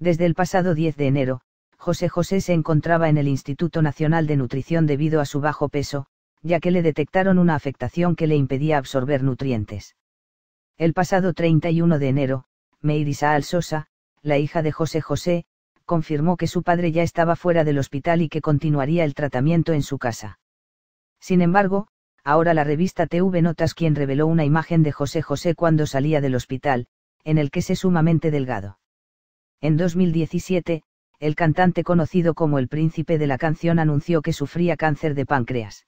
Desde el pasado 10 de enero, José José se encontraba en el Instituto Nacional de Nutrición debido a su bajo peso, ya que le detectaron una afectación que le impedía absorber nutrientes. El pasado 31 de enero, Al Sosa, la hija de José José, confirmó que su padre ya estaba fuera del hospital y que continuaría el tratamiento en su casa. Sin embargo, ahora la revista TV Notas quien reveló una imagen de José José cuando salía del hospital, en el que se sumamente delgado. En 2017, el cantante conocido como el príncipe de la canción anunció que sufría cáncer de páncreas.